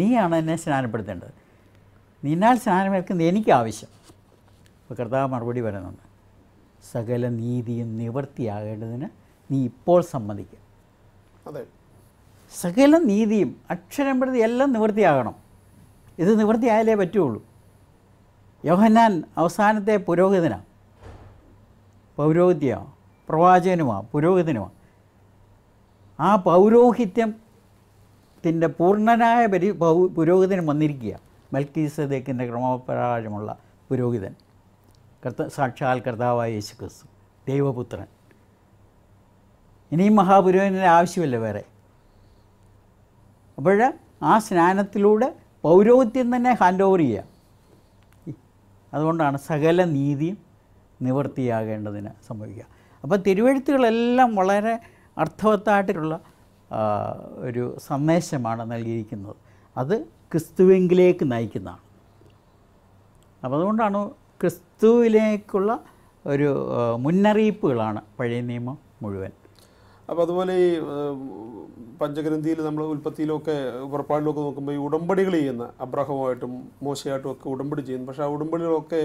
നീയാണ് എന്നെ സ്നാനപ്പെടുത്തേണ്ടത് നിന്നാൽ സ്നാനമേൽക്കുന്ന ആവശ്യം അപ്പോൾ കർത്താവ് മറുപടി വരുന്നുണ്ട് സകല നീതിയും നിവൃത്തിയാകേണ്ടതിന് നീ ഇപ്പോൾ സമ്മതിക്കുക അതെ സകല നീതിയും അക്ഷരം പ്രതി എല്ലാം നിവൃത്തിയാകണം ഇത് നിവൃത്തിയായാലേ പറ്റുള്ളൂ യോഹന്നാൻ അവസാനത്തെ പുരോഹിതനാണ് പൗരോഹിത്യമാണ് പ്രവാചകനുമാണ് പുരോഹിതനുമാണ് ആ പൗരോഹിത്യത്തിൻ്റെ പൂർണ്ണനായ പരി പുരോഹിതനും വന്നിരിക്കുകയാണ് മൽക്കീസദേക്കിൻ്റെ ക്രമപ്രകാരമുള്ള പുരോഹിതൻ കർത്ത സാക്ഷാൽ കർത്താവായ യേശു ക്രിസ്തു ദൈവപുത്രൻ ഇനിയും മഹാപുരോഹിതൻ്റെ ആവശ്യമല്ല വേറെ അപ്പോൾ ആ സ്നാനത്തിലൂടെ പൗരോഹിത്യം തന്നെ ഹാൻഡ് ഓവർ ചെയ്യുക അതുകൊണ്ടാണ് സകല നീതിയും നിവൃത്തിയാകേണ്ടതിന് സംഭവിക്കുക അപ്പോൾ തിരുവഴുത്തുകളെല്ലാം വളരെ അർത്ഥവത്തായിട്ടുള്ള ഒരു സന്ദേശമാണ് നൽകിയിരിക്കുന്നത് അത് ക്രിസ്തുവിലേക്ക് നയിക്കുന്നതാണ് അപ്പോൾ അതുകൊണ്ടാണ് ക്രിസ്തുവിലേക്കുള്ള ഒരു മുന്നറിയിപ്പുകളാണ് പഴയ നിയമം മുഴുവൻ അപ്പോൾ അതുപോലെ ഈ പഞ്ചഗ്രന്ഥിയിൽ നമ്മൾ ഉൽപ്പത്തിയിലൊക്കെ പുറപ്പാടിലൊക്കെ നോക്കുമ്പോൾ ഈ ഉടമ്പടികൾ ചെയ്യുന്ന അബ്രഹമായിട്ടും മോശയായിട്ടും ഒക്കെ ഉടമ്പടി ചെയ്യുന്നു പക്ഷേ ആ ഉടമ്പടികളൊക്കെ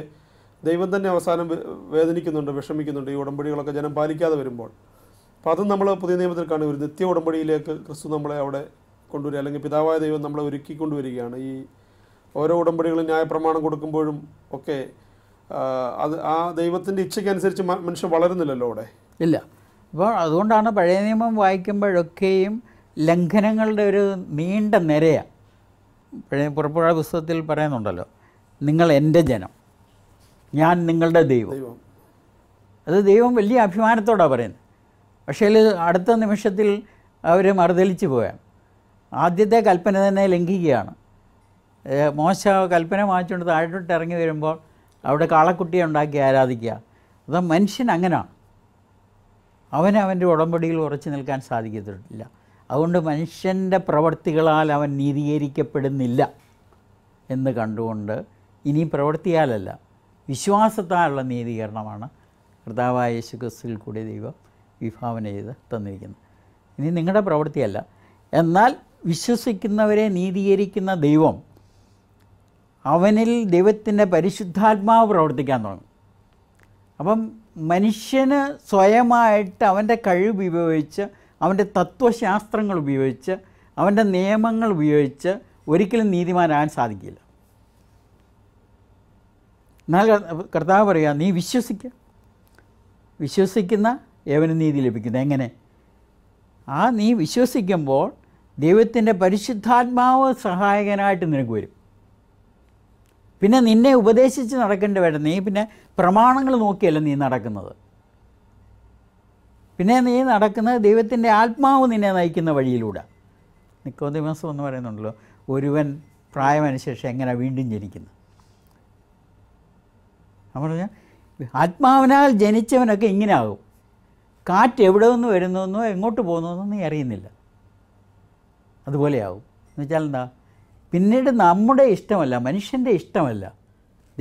ദൈവം തന്നെ അവസാനം വേദനിക്കുന്നുണ്ട് വിഷമിക്കുന്നുണ്ട് ഈ ഉടമ്പടികളൊക്കെ ജനം പാലിക്കാതെ വരുമ്പോൾ അപ്പോൾ അതും നമ്മൾ പുതിയ നിയമത്തിൽ കാണുന്ന ഒരു നിത്യ ഉടമ്പടിയിലേക്ക് ക്രിസ്തു നമ്മളെ അവിടെ കൊണ്ടുവരിക അല്ലെങ്കിൽ പിതാവായ ദൈവം നമ്മളെ ഒരുക്കി കൊണ്ടുവരികയാണ് ഈ ഓരോ ഉടമ്പടികളും ന്യായപ്രമാണം കൊടുക്കുമ്പോഴും ഒക്കെ അത് ആ ദൈവത്തിൻ്റെ ഇച്ഛയ്ക്കനുസരിച്ച് മനുഷ്യൻ വളരുന്നില്ലല്ലോ അവിടെ ഇല്ല അപ്പോൾ അതുകൊണ്ടാണ് പഴയ നിയമം വായിക്കുമ്പോഴൊക്കെയും ലംഘനങ്ങളുടെ ഒരു നീണ്ട നിരയാണ് പഴയ പുറപ്പുഴ പുസ്തകത്തിൽ പറയുന്നുണ്ടല്ലോ നിങ്ങൾ എൻ്റെ ജനം ഞാൻ നിങ്ങളുടെ ദൈവം അത് ദൈവം വലിയ അഭിമാനത്തോടാണ് പറയുന്നത് പക്ഷേ അടുത്ത നിമിഷത്തിൽ അവർ മറുതലിച്ച് പോയാൽ ആദ്യത്തെ കൽപ്പന തന്നെ ലംഘിക്കുകയാണ് മോശ കൽപ്പന വാങ്ങിച്ചുകൊണ്ട് താഴോട്ട് ഇറങ്ങി വരുമ്പോൾ അവിടെ കാളക്കുട്ടിയെ ഉണ്ടാക്കി ആരാധിക്കുക അത് മനുഷ്യൻ അങ്ങനെയാണ് അവന് അവൻ്റെ ഉടമ്പടിയിൽ ഉറച്ചു നിൽക്കാൻ സാധിക്കത്തില്ല അതുകൊണ്ട് മനുഷ്യൻ്റെ പ്രവൃത്തികളാൽ അവൻ നീതീകരിക്കപ്പെടുന്നില്ല എന്ന് കണ്ടുകൊണ്ട് ഇനി പ്രവൃത്തിയാലല്ല വിശ്വാസത്താലുള്ള നീതീകരണമാണ് കർത്താവായ യേശുക്രിസ്തുൽ കൂടി ദൈവം വിഭാവന ചെയ്ത് തന്നിരിക്കുന്നത് ഇനി നിങ്ങളുടെ പ്രവൃത്തിയല്ല എന്നാൽ വിശ്വസിക്കുന്നവരെ നീതീകരിക്കുന്ന ദൈവം അവനിൽ ദൈവത്തിൻ്റെ പരിശുദ്ധാത്മാവ് പ്രവർത്തിക്കാൻ തുടങ്ങും അപ്പം മനുഷ്യന് സ്വയമായിട്ട് അവൻ്റെ കഴിവ് ഉപയോഗിച്ച് അവൻ്റെ തത്വശാസ്ത്രങ്ങൾ ഉപയോഗിച്ച് അവൻ്റെ നിയമങ്ങൾ ഉപയോഗിച്ച് ഒരിക്കലും നീതിമാനാകാൻ സാധിക്കില്ല എന്നാൽ കർത്താവ് പറയുക നീ വിശ്വസിക്കുക വിശ്വസിക്കുന്ന ഏവനും നീതി ലഭിക്കുന്നത് എങ്ങനെ ആ നീ വിശ്വസിക്കുമ്പോൾ ദൈവത്തിൻ്റെ പരിശുദ്ധാത്മാവ് സഹായകനായിട്ട് നിനക്ക് വരും പിന്നെ നിന്നെ ഉപദേശിച്ച് നടക്കേണ്ട വേണ്ട നീ പിന്നെ പ്രമാണങ്ങൾ നോക്കിയല്ല നീ നടക്കുന്നത് പിന്നെ നീ നടക്കുന്നത് ദൈവത്തിൻ്റെ ആത്മാവ് നിന്നെ നയിക്കുന്ന വഴിയിലൂടെ ദിവസം എന്ന് പറയുന്നുണ്ടല്ലോ ഒരുവൻ പ്രായമനുശേഷം എങ്ങനെ വീണ്ടും ജനിക്കുന്നു നമ്മൾ പറഞ്ഞാൽ ആത്മാവിനാൽ ജനിച്ചവനൊക്കെ ഇങ്ങനെ ആകും കാറ്റ് എവിടെ നിന്ന് വരുന്നതെന്നോ എങ്ങോട്ട് പോകുന്നതെന്നോ നീ അറിയുന്നില്ല അതുപോലെയാവും എന്ന് വെച്ചാൽ എന്താ പിന്നീട് നമ്മുടെ ഇഷ്ടമല്ല മനുഷ്യൻ്റെ ഇഷ്ടമല്ല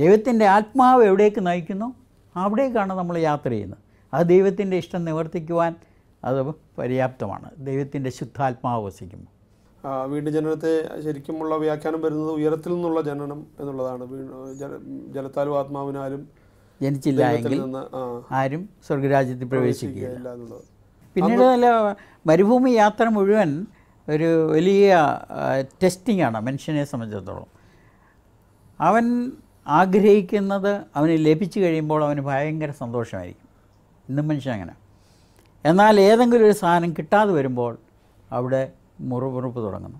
ദൈവത്തിൻ്റെ ആത്മാവ് എവിടേക്ക് നയിക്കുന്നു അവിടേക്കാണ് നമ്മൾ യാത്ര ചെയ്യുന്നത് അത് ദൈവത്തിൻ്റെ ഇഷ്ടം നിവർത്തിക്കുവാൻ അത് പര്യാപ്തമാണ് ദൈവത്തിൻ്റെ ശുദ്ധാത്മാവ് വസിക്കുമ്പോൾ വീണ്ടും ജനനത്തെ ശരിക്കുമുള്ള വ്യാഖ്യാനം വരുന്നത് ഉയരത്തിൽ നിന്നുള്ള ജനനം എന്നുള്ളതാണ് ജലത്താലും ആത്മാവിനാലും ജനിച്ചില്ല എങ്കിൽ ആരും സ്വർഗരാജ്യത്തിൽ പ്രവേശിക്കുകയില്ല പിന്നീട് നല്ല മരുഭൂമി യാത്ര മുഴുവൻ ഒരു വലിയ ടെസ്റ്റിങ്ങാണ് മനുഷ്യനെ സംബന്ധിച്ചിടത്തോളം അവൻ ആഗ്രഹിക്കുന്നത് അവന് ലഭിച്ചു കഴിയുമ്പോൾ അവന് ഭയങ്കര സന്തോഷമായിരിക്കും ഇന്നും മനുഷ്യൻ അങ്ങനെ എന്നാൽ ഏതെങ്കിലും ഒരു സാധനം കിട്ടാതെ വരുമ്പോൾ അവിടെ മുറുമുറുപ്പ് തുടങ്ങുന്നു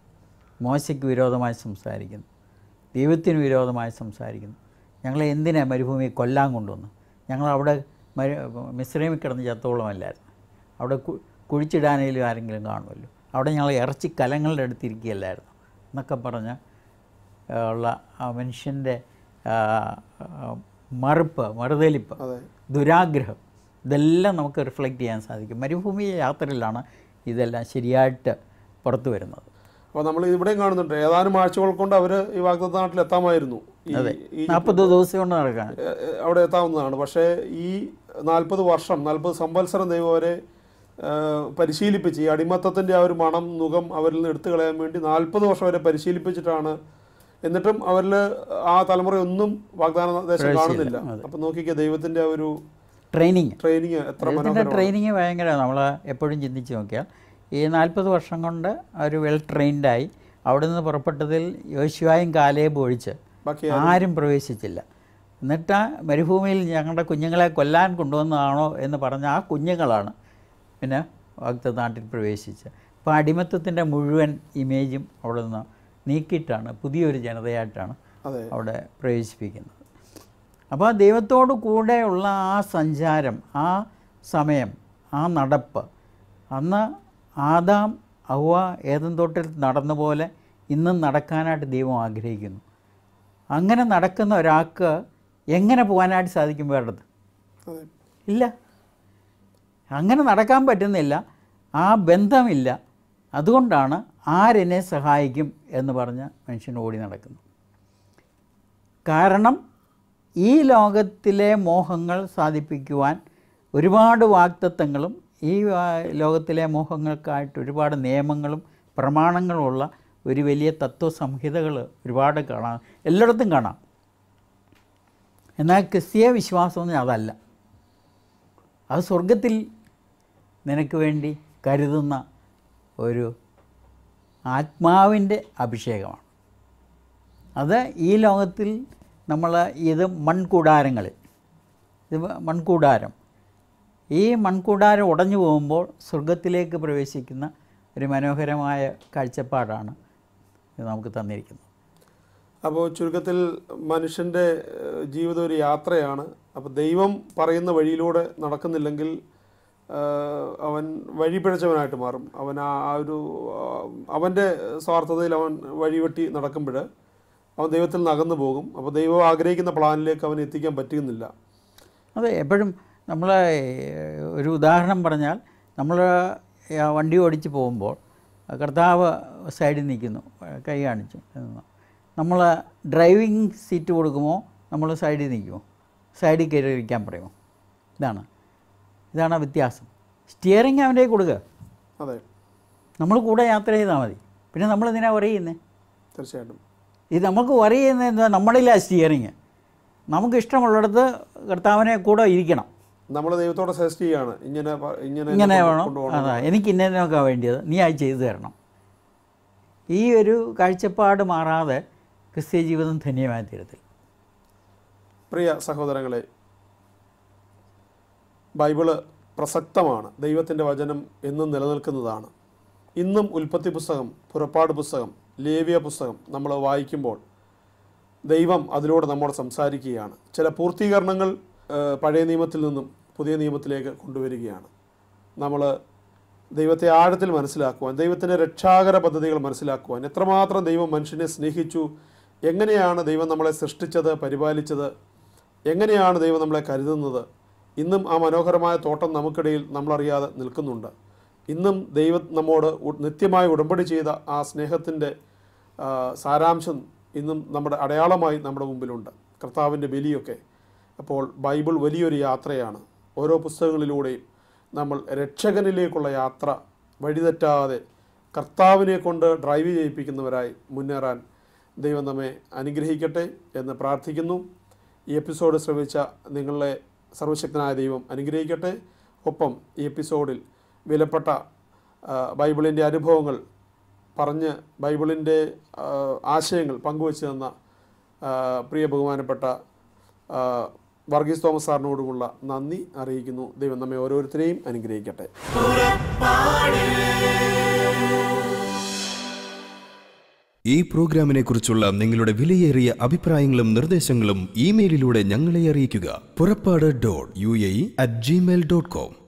മോശയ്ക്ക് വിരോധമായി സംസാരിക്കുന്നു ദൈവത്തിന് വിരോധമായി സംസാരിക്കുന്നു ഞങ്ങളെ എന്തിനാണ് മരുഭൂമി കൊല്ലാൻ കൊണ്ടുവന്നു ഞങ്ങളവിടെ മരു മിശ്രമിക്കിടന്ന് കിടന്ന് ചത്തോളമല്ലായിരുന്നു അവിടെ കുഴിച്ചിടാനേലും ആരെങ്കിലും കാണുമല്ലോ അവിടെ ഞങ്ങൾ ഇറച്ചി കലങ്ങളുടെ അടുത്തിരിക്കുകയല്ലായിരുന്നു എന്നൊക്കെ പറഞ്ഞ് ഉള്ള മനുഷ്യൻ്റെ മറുപ്പ് മറുതലിപ്പ് ദുരാഗ്രഹം ഇതെല്ലാം നമുക്ക് റിഫ്ലക്റ്റ് ചെയ്യാൻ സാധിക്കും മരുഭൂമി യാത്രയിലാണ് ഇതെല്ലാം ശരിയായിട്ട് പുറത്തു വരുന്നത് അപ്പോൾ നമ്മൾ ഇവിടെയും കാണുന്നുണ്ട് ഏതാനും ആഴ്ചകൾ കൊണ്ട് അവർ ഈ വാഗ്ദത്ത നാട്ടിൽ അതെ നാൽപ്പത് ദിവസം കൊണ്ട് നടക്കാൻ അവിടെ എത്താവുന്നതാണ് പക്ഷേ ഈ നാൽപ്പത് വർഷം നാൽപ്പത് സംവത്സരം ദൈവം പരിശീലിപ്പിച്ച് ഈ അടിമത്തത്തിൻ്റെ ആ ഒരു മണം മുഖം അവരിൽ നിന്ന് എടുത്തു കളയാൻ വേണ്ടി നാൽപ്പത് വർഷം വരെ പരിശീലിപ്പിച്ചിട്ടാണ് എന്നിട്ടും അവരിൽ ആ തലമുറയൊന്നും വാഗ്ദാന ദേശം കാണുന്നില്ല അപ്പം നോക്കിക്കുക ദൈവത്തിൻ്റെ ആ ഒരു ട്രെയിനിങ് ട്രെയിനിങ് എത്ര ട്രെയിനിങ് ഭയങ്കര നമ്മൾ എപ്പോഴും ചിന്തിച്ച് നോക്കിയാൽ ഈ നാൽപ്പത് വർഷം കൊണ്ട് ഒരു വെൽ ട്രെയിൻഡായി അവിടെ നിന്ന് പുറപ്പെട്ടതിൽ യോശുവായും കാലേബ് ഒഴിച്ച് ആരും പ്രവേശിച്ചില്ല എന്നിട്ട് മരുഭൂമിയിൽ ഞങ്ങളുടെ കുഞ്ഞുങ്ങളെ കൊല്ലാൻ കൊണ്ടുവന്നതാണോ എന്ന് പറഞ്ഞ ആ കുഞ്ഞുങ്ങളാണ് പിന്നെ ഭക്ത നാട്ടിൽ പ്രവേശിച്ച് ഇപ്പോൾ അടിമത്വത്തിൻ്റെ മുഴുവൻ ഇമേജും അവിടെ നിന്ന് നീക്കിയിട്ടാണ് പുതിയൊരു ജനതയായിട്ടാണ് അവിടെ പ്രവേശിപ്പിക്കുന്നത് അപ്പോൾ ദൈവത്തോട് കൂടെയുള്ള ആ സഞ്ചാരം ആ സമയം ആ നടപ്പ് അന്ന് ആദാം അവ ഏതൻ തൊട്ടിൽ നടന്ന പോലെ ഇന്നും നടക്കാനായിട്ട് ദൈവം ആഗ്രഹിക്കുന്നു അങ്ങനെ നടക്കുന്ന ഒരാൾക്ക് എങ്ങനെ പോകാനായിട്ട് സാധിക്കും വേണ്ടത് ഇല്ല അങ്ങനെ നടക്കാൻ പറ്റുന്നില്ല ആ ബന്ധമില്ല അതുകൊണ്ടാണ് ആരെന്നെ സഹായിക്കും എന്ന് പറഞ്ഞ് മനുഷ്യൻ ഓടി നടക്കുന്നു കാരണം ഈ ലോകത്തിലെ മോഹങ്ങൾ സാധിപ്പിക്കുവാൻ ഒരുപാട് വാക്തത്വങ്ങളും ഈ ലോകത്തിലെ മോഹങ്ങൾക്കായിട്ട് ഒരുപാട് നിയമങ്ങളും പ്രമാണങ്ങളുമുള്ള ഒരു വലിയ തത്വസംഹിതകൾ ഒരുപാട് കാണാം എല്ലായിടത്തും കാണാം എന്നാൽ ക്രിസ്തീയ വിശ്വാസം അതല്ല അത് സ്വർഗത്തിൽ നിനക്ക് വേണ്ടി കരുതുന്ന ഒരു ആത്മാവിൻ്റെ അഭിഷേകമാണ് അത് ഈ ലോകത്തിൽ നമ്മൾ ഇത് മൺകൂടാരങ്ങൾ ഇത് മൺകൂടാരം ഈ മൺകൂടാരം ഉടഞ്ഞു പോകുമ്പോൾ സ്വർഗത്തിലേക്ക് പ്രവേശിക്കുന്ന ഒരു മനോഹരമായ കാഴ്ചപ്പാടാണ് നമുക്ക് തന്നിരിക്കുന്നത് അപ്പോൾ ചുരുക്കത്തിൽ മനുഷ്യൻ്റെ ജീവിതം ഒരു യാത്രയാണ് അപ്പോൾ ദൈവം പറയുന്ന വഴിയിലൂടെ നടക്കുന്നില്ലെങ്കിൽ അവൻ വഴിപിഴച്ചവനായിട്ട് മാറും അവൻ ആ ഒരു അവൻ്റെ സ്വാർത്ഥതയിൽ അവൻ വഴിവെട്ടി നടക്കുമ്പോൾ അവൻ ദൈവത്തിൽ നിന്ന് അകന്നു പോകും അപ്പോൾ ദൈവം ആഗ്രഹിക്കുന്ന പ്ലാനിലേക്ക് അവൻ എത്തിക്കാൻ പറ്റുന്നില്ല അതെ എപ്പോഴും നമ്മൾ ഒരു ഉദാഹരണം പറഞ്ഞാൽ നമ്മൾ വണ്ടി ഓടിച്ച് പോകുമ്പോൾ കർത്താവ് സൈഡിൽ നിൽക്കുന്നു കൈ കാണിച്ചു നമ്മൾ ഡ്രൈവിംഗ് സീറ്റ് കൊടുക്കുമോ നമ്മൾ സൈഡിൽ നിൽക്കുമോ സൈഡിൽ കയറി ഇരിക്കാൻ പറയുമോ ഇതാണ് ഇതാണ് ആ വ്യത്യാസം സ്റ്റിയറിങ് അവൻ്റെ കൊടുക്കുക അതെ നമ്മൾ കൂടെ യാത്ര ചെയ്താൽ മതി പിന്നെ നമ്മൾ എന്തിനാണ് വറി ചെയ്യുന്നത് തീർച്ചയായിട്ടും ഇത് നമുക്ക് വറി ചെയ്യുന്നത് എന്താ നമ്മളില്ല സ്റ്റിയറിങ് നമുക്ക് ഇഷ്ടമുള്ളിടത്ത് കർത്താവിനെ കൂടെ ഇരിക്കണം നമ്മൾ ദൈവത്തോടെ സജസ്റ്റ് ചെയ്യാണ് ഇങ്ങനെ ഇങ്ങനെ ഇങ്ങനെ വേണം അതാ എനിക്ക് ഇന്നതിനൊക്കെ വേണ്ടിയത് നീ അത് ചെയ്തു തരണം ഈ ഒരു കാഴ്ചപ്പാട് മാറാതെ ക്രിസ്ത്യ ജീവിതം ധന്യമായി തീരത്തിൽ പ്രിയ സഹോദരങ്ങളെ ബൈബിള് പ്രസക്തമാണ് ദൈവത്തിൻ്റെ വചനം എന്നും നിലനിൽക്കുന്നതാണ് ഇന്നും ഉൽപ്പത്തി പുസ്തകം പുറപ്പാട് പുസ്തകം ലേവ്യ പുസ്തകം നമ്മൾ വായിക്കുമ്പോൾ ദൈവം അതിലൂടെ നമ്മോട് സംസാരിക്കുകയാണ് ചില പൂർത്തീകരണങ്ങൾ പഴയ നിയമത്തിൽ നിന്നും പുതിയ നിയമത്തിലേക്ക് കൊണ്ടുവരികയാണ് നമ്മൾ ദൈവത്തെ ആഴത്തിൽ മനസ്സിലാക്കുവാൻ ദൈവത്തിൻ്റെ രക്ഷാകര പദ്ധതികൾ മനസ്സിലാക്കുവാൻ എത്രമാത്രം ദൈവം മനുഷ്യനെ സ്നേഹിച്ചു എങ്ങനെയാണ് ദൈവം നമ്മളെ സൃഷ്ടിച്ചത് പരിപാലിച്ചത് എങ്ങനെയാണ് ദൈവം നമ്മളെ കരുതുന്നത് ഇന്നും ആ മനോഹരമായ തോട്ടം നമുക്കിടയിൽ നമ്മളറിയാതെ നിൽക്കുന്നുണ്ട് ഇന്നും ദൈവം നമ്മോട് നിത്യമായി ഉടമ്പടി ചെയ്ത ആ സ്നേഹത്തിൻ്റെ സാരാംശം ഇന്നും നമ്മുടെ അടയാളമായി നമ്മുടെ മുമ്പിലുണ്ട് കർത്താവിൻ്റെ ബലിയൊക്കെ അപ്പോൾ ബൈബിൾ വലിയൊരു യാത്രയാണ് ഓരോ പുസ്തകങ്ങളിലൂടെയും നമ്മൾ രക്ഷകനിലേക്കുള്ള യാത്ര വഴിതെറ്റാതെ കർത്താവിനെ കൊണ്ട് ഡ്രൈവ് ചെയ്യിപ്പിക്കുന്നവരായി മുന്നേറാൻ ദൈവം നമ്മെ അനുഗ്രഹിക്കട്ടെ എന്ന് പ്രാർത്ഥിക്കുന്നു ഈ എപ്പിസോഡ് ശ്രമിച്ച നിങ്ങളെ സർവശക്തനായ ദൈവം അനുഗ്രഹിക്കട്ടെ ഒപ്പം ഈ എപ്പിസോഡിൽ വിലപ്പെട്ട ബൈബിളിൻ്റെ അനുഭവങ്ങൾ പറഞ്ഞ് ബൈബിളിൻ്റെ ആശയങ്ങൾ പങ്കുവച്ചു തന്ന പ്രിയ ബഹുമാനപ്പെട്ട വർഗീസ് തോമസ് സാറിനോടുമുള്ള നന്ദി അറിയിക്കുന്നു ദൈവം നമ്മെ ഓരോരുത്തരെയും അനുഗ്രഹിക്കട്ടെ ഈ പ്രോഗ്രാമിനെക്കുറിച്ചുള്ള നിങ്ങളുടെ വിലയേറിയ അഭിപ്രായങ്ങളും നിർദ്ദേശങ്ങളും ഇമെയിലിലൂടെ ഞങ്ങളെ അറിയിക്കുക പുറപ്പാട് dot U A at Gmail dot com